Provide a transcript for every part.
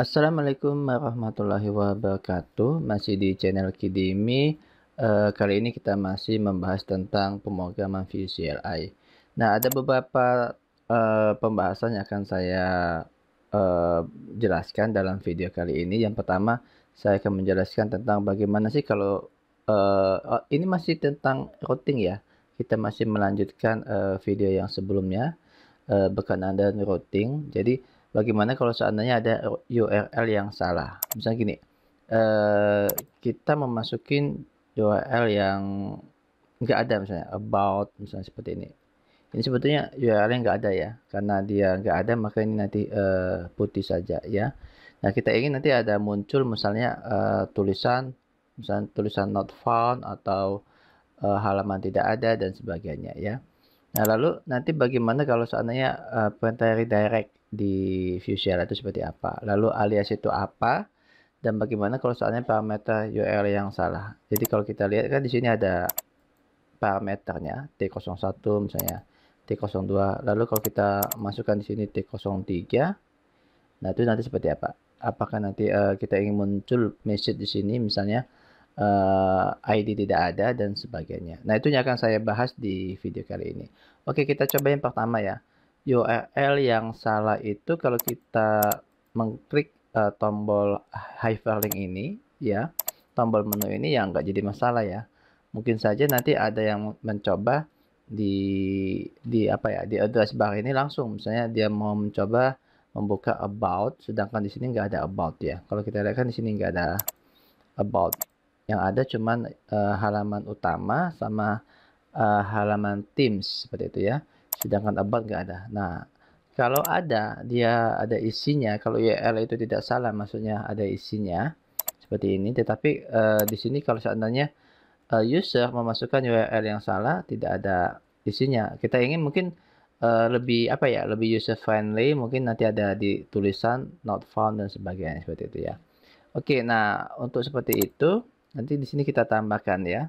Assalamualaikum warahmatullahi wabarakatuh. Masih di channel Kidimi. E, kali ini kita masih membahas tentang pemrograman VCLI Nah, ada beberapa e, pembahasan yang akan saya e, jelaskan dalam video kali ini. Yang pertama, saya akan menjelaskan tentang bagaimana sih kalau e, ini masih tentang routing ya. Kita masih melanjutkan e, video yang sebelumnya e, berkenaan dengan routing. Jadi bagaimana kalau seandainya ada URL yang salah misalnya gini eh, kita memasukin URL yang nggak ada misalnya about misalnya seperti ini ini sebetulnya URL yang nggak ada ya karena dia nggak ada maka ini nanti eh, putih saja ya nah kita ingin nanti ada muncul misalnya eh, tulisan misalnya tulisan not found atau eh, halaman tidak ada dan sebagainya ya nah lalu nanti bagaimana kalau seandainya uh, perintah redirect di Fuchsia itu seperti apa. Lalu alias itu apa dan bagaimana kalau soalnya parameter URL yang salah. Jadi kalau kita lihat kan di sini ada parameternya T01 misalnya T02. Lalu kalau kita masukkan di sini T03 nah itu nanti seperti apa? Apakah nanti uh, kita ingin muncul message di sini misalnya uh, eh, ID tidak ada dan sebagainya. Nah, itu yang akan saya bahas di video kali ini. Oke, kita coba yang pertama ya. URL yang salah itu kalau kita mengklik uh, tombol hyperlink ini ya tombol menu ini yang enggak jadi masalah ya mungkin saja nanti ada yang mencoba di di apa ya di address bar ini langsung misalnya dia mau mencoba membuka about sedangkan di sini enggak ada about ya kalau kita lihat kan di sini enggak ada about yang ada cuman uh, halaman utama sama uh, halaman teams seperti itu ya sedangkan abad nggak ada. Nah, kalau ada dia ada isinya, kalau YL itu tidak salah maksudnya ada isinya seperti ini, tetapi uh, di sini kalau seandainya uh, user memasukkan URL yang salah, tidak ada isinya. Kita ingin mungkin uh, lebih apa ya, lebih user friendly, mungkin nanti ada di tulisan not found dan sebagainya seperti itu ya. Oke, nah untuk seperti itu nanti di sini kita tambahkan ya.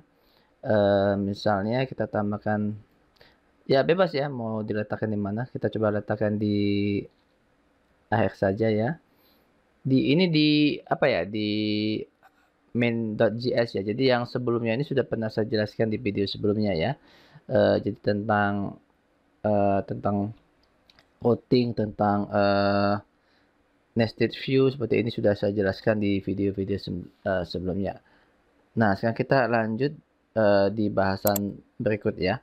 Uh, misalnya kita tambahkan ya bebas ya mau diletakkan di mana kita coba letakkan di akhir saja ya di ini di apa ya di main.js ya jadi yang sebelumnya ini sudah pernah saya jelaskan di video sebelumnya ya uh, jadi tentang uh, tentang routing tentang uh, nested view seperti ini sudah saya jelaskan di video-video se uh, sebelumnya nah sekarang kita lanjut uh, di bahasan berikut ya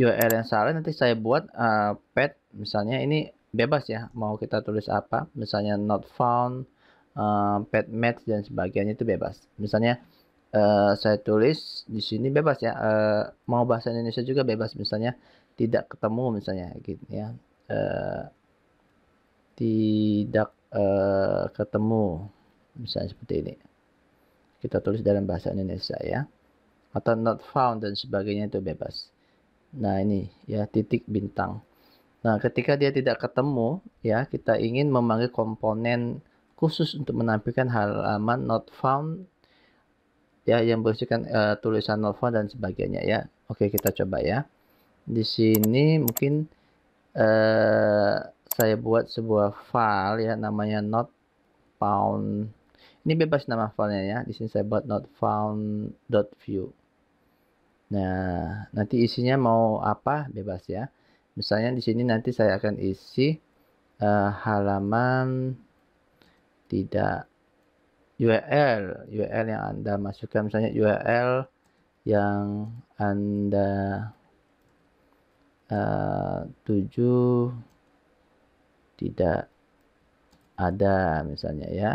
URL yang salah nanti saya buat uh, pet misalnya ini bebas ya mau kita tulis apa misalnya not found uh, pet match dan sebagainya itu bebas misalnya uh, saya tulis di sini bebas ya uh, mau bahasa Indonesia juga bebas misalnya tidak ketemu misalnya gitu ya uh, tidak uh, ketemu misalnya seperti ini kita tulis dalam bahasa Indonesia ya atau not found dan sebagainya itu bebas Nah, ini ya titik bintang. Nah, ketika dia tidak ketemu, ya kita ingin memanggil komponen khusus untuk menampilkan halaman not found ya yang berisikan uh, tulisan not found dan sebagainya ya. Oke, kita coba ya. Di sini mungkin uh, saya buat sebuah file ya namanya not found. Ini bebas nama filenya ya. Di sini saya buat not found found.view. Nah, nanti isinya mau apa bebas ya. Misalnya di sini nanti saya akan isi uh, halaman tidak URL, URL yang Anda masukkan misalnya URL yang Anda uh, tuju tidak ada misalnya ya.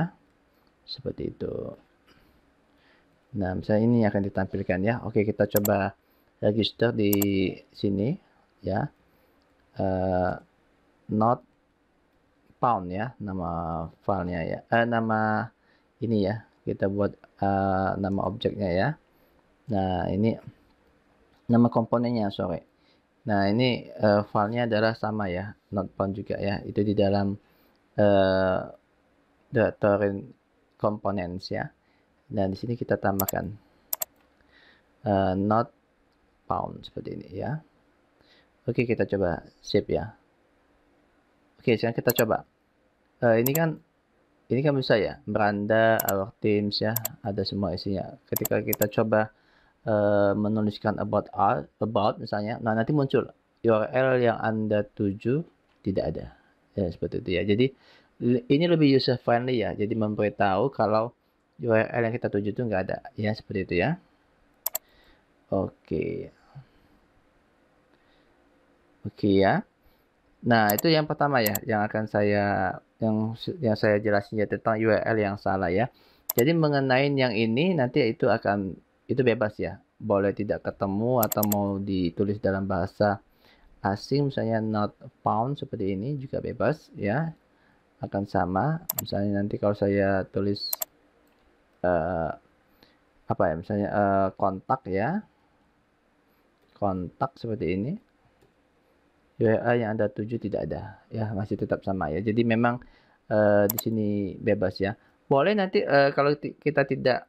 Seperti itu. Nah, misalnya ini akan ditampilkan ya. Oke, kita coba register di sini ya. Uh, not pound ya nama filenya ya. Eh, nama ini ya. Kita buat uh, nama objeknya ya. Nah, ini nama komponennya, sorry. Nah, ini uh, filenya adalah sama ya, not pound juga ya. Itu di dalam uh, directory components ya. Nah, di sini kita tambahkan uh, not pound seperti ini ya. Oke, kita coba save ya. Oke, sekarang kita coba. Uh, ini kan ini kan bisa ya, beranda, our teams ya, ada semua isinya. Ketika kita coba uh, menuliskan about art, about misalnya, nah nanti muncul URL yang Anda tuju tidak ada. Ya, seperti itu ya. Jadi ini lebih user friendly ya. Jadi memberitahu kalau URL yang kita tuju itu nggak ada ya seperti itu ya oke oke ya nah itu yang pertama ya yang akan saya yang yang saya jelasin ya tentang URL yang salah ya jadi mengenai yang ini nanti itu akan itu bebas ya boleh tidak ketemu atau mau ditulis dalam bahasa asing misalnya not found seperti ini juga bebas ya akan sama misalnya nanti kalau saya tulis uh, apa ya misalnya uh, kontak ya kontak seperti ini wa yang ada tuju tidak ada ya masih tetap sama ya jadi memang uh, di sini bebas ya boleh nanti uh, kalau kita tidak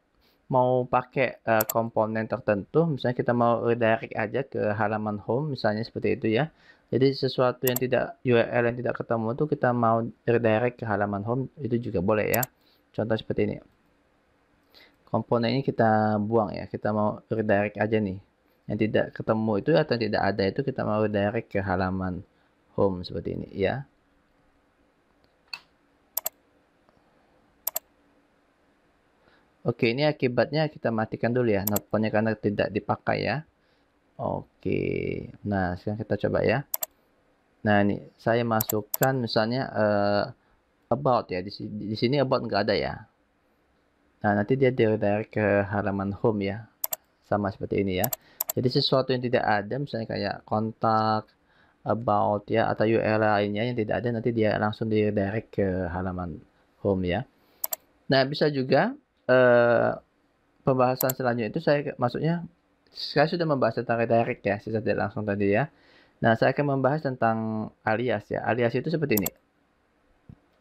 mau pakai uh, komponen tertentu misalnya kita mau redirect aja ke halaman home misalnya seperti itu ya jadi sesuatu yang tidak URL yang tidak ketemu itu kita mau redirect ke halaman home itu juga boleh ya contoh seperti ini komponen ini kita buang ya kita mau redirect aja nih yang tidak ketemu itu atau tidak ada itu kita mau redirect ke halaman home seperti ini ya Oke, ini akibatnya kita matikan dulu ya notepadnya karena tidak dipakai ya. Oke. Nah, sekarang kita coba ya. Nah, ini saya masukkan misalnya uh, about ya. Di, di sini about nggak ada ya. Nah, nanti dia direct ke halaman home ya. Sama seperti ini ya. Jadi sesuatu yang tidak ada misalnya kayak kontak, about ya atau URL lainnya yang tidak ada nanti dia langsung direct ke halaman home ya. Nah, bisa juga eh, pembahasan selanjutnya itu saya maksudnya saya sudah membahas tentang redirect ya, secara tidak langsung tadi ya. Nah, saya akan membahas tentang alias ya. Alias itu seperti ini.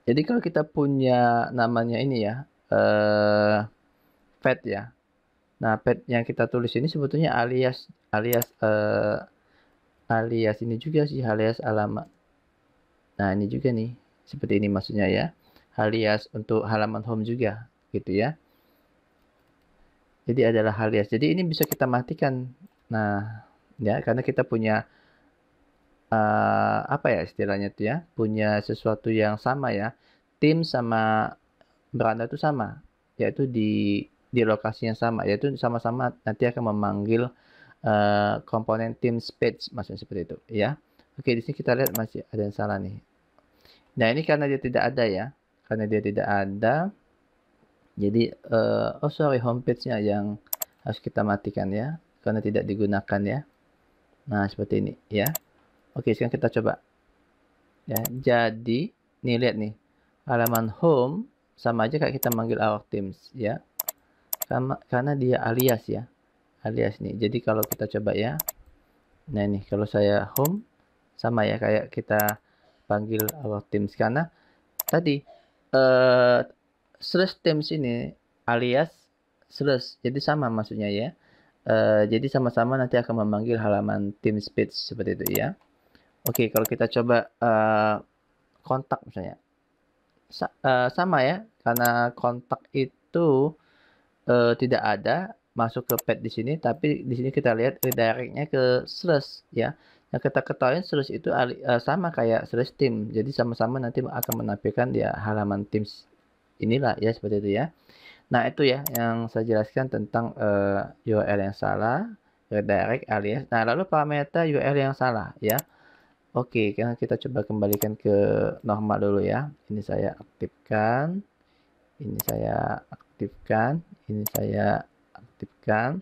Jadi kalau kita punya namanya ini ya, uh, pet ya. Nah, pet yang kita tulis ini sebetulnya alias alias uh, alias ini juga sih alias alamat. Nah, ini juga nih. Seperti ini maksudnya ya. Alias untuk halaman home juga gitu ya. Jadi adalah alias. Jadi ini bisa kita matikan. Nah, ya karena kita punya uh, apa ya istilahnya itu ya punya sesuatu yang sama ya tim sama beranda itu sama, yaitu di di lokasi yang sama, yaitu sama-sama nanti akan memanggil uh, komponen tim space, maksudnya seperti itu, ya. Oke, di sini kita lihat masih ada yang salah nih. Nah, ini karena dia tidak ada ya, karena dia tidak ada. Jadi, uh, oh sorry, homepage-nya yang harus kita matikan ya, karena tidak digunakan ya. Nah, seperti ini ya. Oke, sekarang kita coba. Ya, jadi, nih lihat nih, halaman home sama aja kayak kita manggil awak teams ya karena, karena dia alias ya alias nih jadi kalau kita coba ya nah ini kalau saya home sama ya kayak kita panggil awak teams karena tadi eh, slash teams ini alias slash jadi sama maksudnya ya eh, jadi sama-sama nanti akan memanggil halaman team speech seperti itu ya oke kalau kita coba eh, kontak misalnya sa uh, sama ya karena kontak itu uh, tidak ada masuk ke pad di sini tapi di sini kita lihat redirectnya ke slash ya yang kita ketahui slash itu uh, sama kayak slash team jadi sama-sama nanti akan menampilkan ya halaman teams inilah ya seperti itu ya nah itu ya yang saya jelaskan tentang uh, URL yang salah redirect alias nah lalu parameter URL yang salah ya Oke, karena kita coba kembalikan ke normal dulu ya. Ini saya aktifkan. Ini saya aktifkan. Ini saya aktifkan.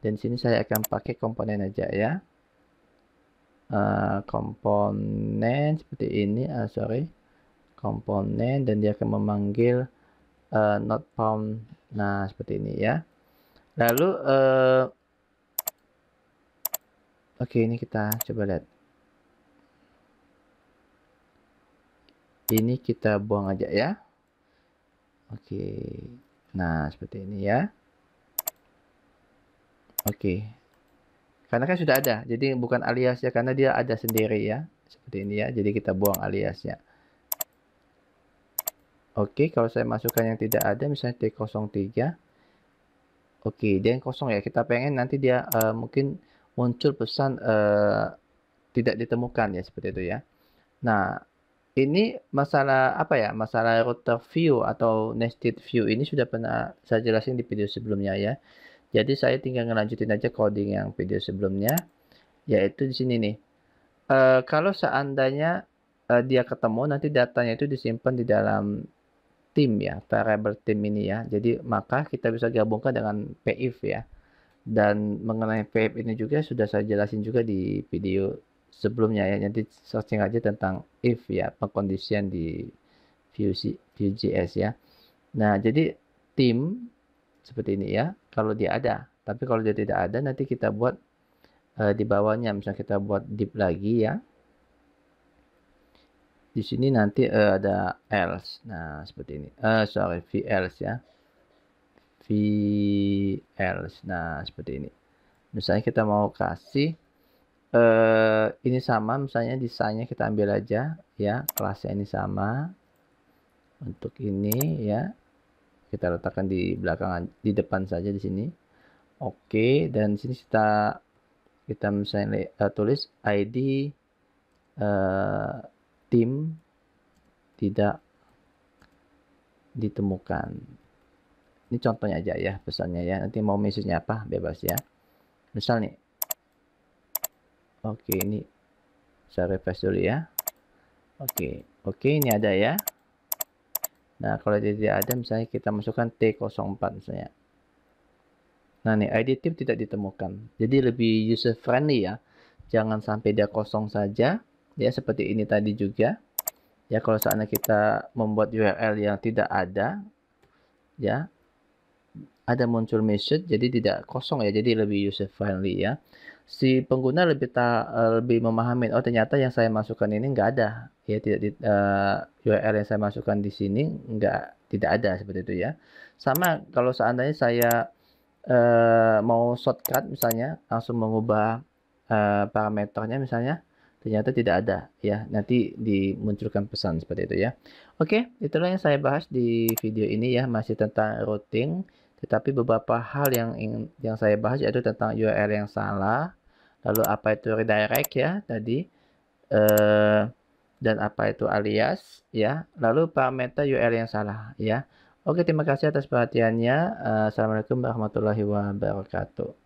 Dan sini saya akan pakai komponen aja ya. Uh, komponen seperti ini, uh, sorry, komponen dan dia akan memanggil uh, not found. Nah seperti ini ya. Lalu, uh, oke okay, ini kita coba lihat. ini kita buang aja ya oke nah seperti ini ya oke karena kan sudah ada jadi bukan alias ya karena dia ada sendiri ya seperti ini ya jadi kita buang aliasnya Oke, kalau saya masukkan yang tidak ada, misalnya T03. Oke, okay, dia yang kosong ya. Kita pengen nanti dia uh, mungkin muncul pesan uh, tidak ditemukan ya, seperti itu ya. Nah, ini masalah apa ya masalah router view atau nested view ini sudah pernah saya jelasin di video sebelumnya ya jadi saya tinggal ngelanjutin aja coding yang video sebelumnya yaitu di sini nih e, kalau seandainya e, dia ketemu nanti datanya itu disimpan di dalam tim ya variable tim ini ya jadi maka kita bisa gabungkan dengan pif ya dan mengenai pif ini juga sudah saya jelasin juga di video sebelumnya ya. Nanti searching aja tentang if ya, pengkondisian di Vue.js ya. Nah, jadi tim seperti ini ya, kalau dia ada. Tapi kalau dia tidak ada, nanti kita buat uh, di bawahnya. Misalnya kita buat deep lagi ya. Di sini nanti uh, ada else. Nah, seperti ini. Uh, sorry, v else ya. V else. Nah, seperti ini. Misalnya kita mau kasih Eh, ini sama misalnya desainnya kita ambil aja ya kelasnya ini sama untuk ini ya kita letakkan di belakang di depan saja di sini oke dan sini kita kita misalnya uh, tulis ID uh, eh, tim tidak ditemukan ini contohnya aja ya pesannya ya nanti mau message apa bebas ya misalnya Oke, ini saya refresh dulu ya. Oke, oke ini ada ya. Nah, kalau tidak ada misalnya kita masukkan T04 misalnya. Nah, nih ID tip tidak ditemukan. Jadi lebih user friendly ya. Jangan sampai dia kosong saja. Ya, seperti ini tadi juga. Ya, kalau saatnya kita membuat URL yang tidak ada, ya, ada muncul message, jadi tidak kosong ya. Jadi lebih user friendly ya si pengguna lebih ta, eh, lebih memahami oh ternyata yang saya masukkan ini enggak ada ya tidak di, uh, eh, URL yang saya masukkan di sini enggak tidak ada seperti itu ya sama kalau seandainya saya uh, mau shortcut misalnya langsung mengubah uh, parameternya misalnya ternyata tidak ada ya nanti dimunculkan pesan seperti itu ya oke itulah yang saya bahas di video ini ya masih tentang routing tetapi beberapa hal yang ingin, yang saya bahas yaitu tentang URL yang salah, lalu apa itu redirect ya tadi, eh, dan apa itu alias ya, lalu parameter URL yang salah ya. Oke, terima kasih atas perhatiannya. Eh, Assalamualaikum warahmatullahi wabarakatuh.